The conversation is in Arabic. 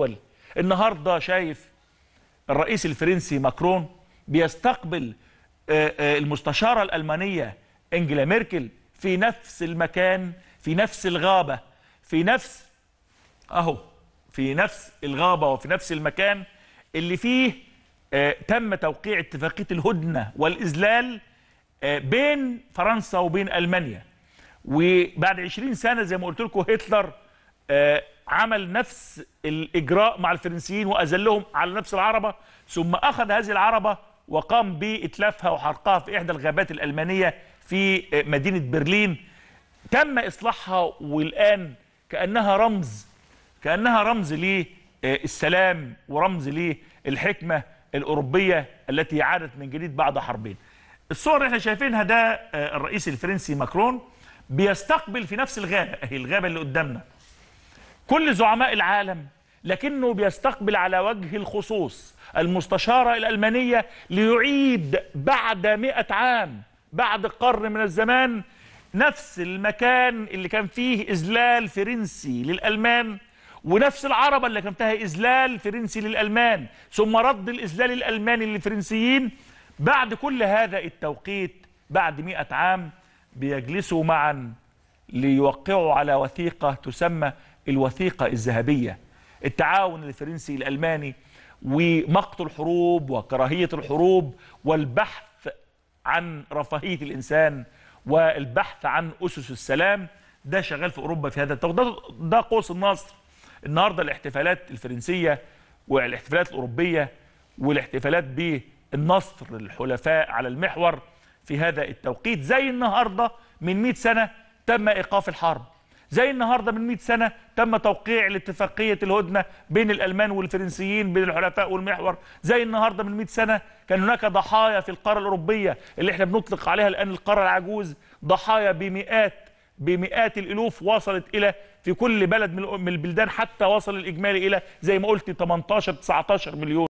الأول النهاردة شايف الرئيس الفرنسي ماكرون بيستقبل آه، آه، المستشارة الألمانية إنجلا ميركل في نفس المكان في نفس الغابة في نفس أهو في نفس الغابة وفي نفس المكان اللي فيه آه، تم توقيع اتفاقية الهدنة والإذلال بين فرنسا وبين ألمانيا وبعد 20 سنة زي ما قلت لكم هتلر عمل نفس الإجراء مع الفرنسيين وأذلهم على نفس العربة ثم أخذ هذه العربة وقام بإتلافها وحرقها في إحدى الغابات الألمانية في مدينة برلين تم إصلاحها والآن كأنها رمز كأنها رمز للسلام ورمز للحكمة الأوروبية التي عادت من جديد بعد حربين الصور اللي احنا شايفينها ده آه، الرئيس الفرنسي ماكرون بيستقبل في نفس الغابة اهي الغابة اللي قدامنا كل زعماء العالم لكنه بيستقبل على وجه الخصوص المستشارة الألمانية ليعيد بعد مئة عام بعد قرن من الزمان نفس المكان اللي كان فيه إذلال فرنسي للألمان ونفس العربة اللي كان فيها إذلال فرنسي للألمان ثم رد الإذلال الألماني للفرنسيين بعد كل هذا التوقيت بعد مئة عام بيجلسوا معا ليوقعوا على وثيقة تسمى الوثيقة الذهبية التعاون الفرنسي الألماني ومقت الحروب وكراهية الحروب والبحث عن رفاهية الإنسان والبحث عن أسس السلام ده شغال في أوروبا في هذا التوقيت ده قوس النصر النهاردة الاحتفالات الفرنسية والاحتفالات الأوروبية والاحتفالات بالنصر للحلفاء على المحور في هذا التوقيت زي النهاردة من 100 سنة تم إيقاف الحرب زي النهارده من 100 سنه تم توقيع الاتفاقيه الهدنه بين الالمان والفرنسيين بين الحلفاء والمحور زي النهارده من 100 سنه كان هناك ضحايا في القاره الاوروبيه اللي احنا بنطلق عليها الان القاره العجوز ضحايا بمئات بمئات الالوف وصلت الى في كل بلد من البلدان حتى وصل الاجمالي الى زي ما قلت 18 19 مليون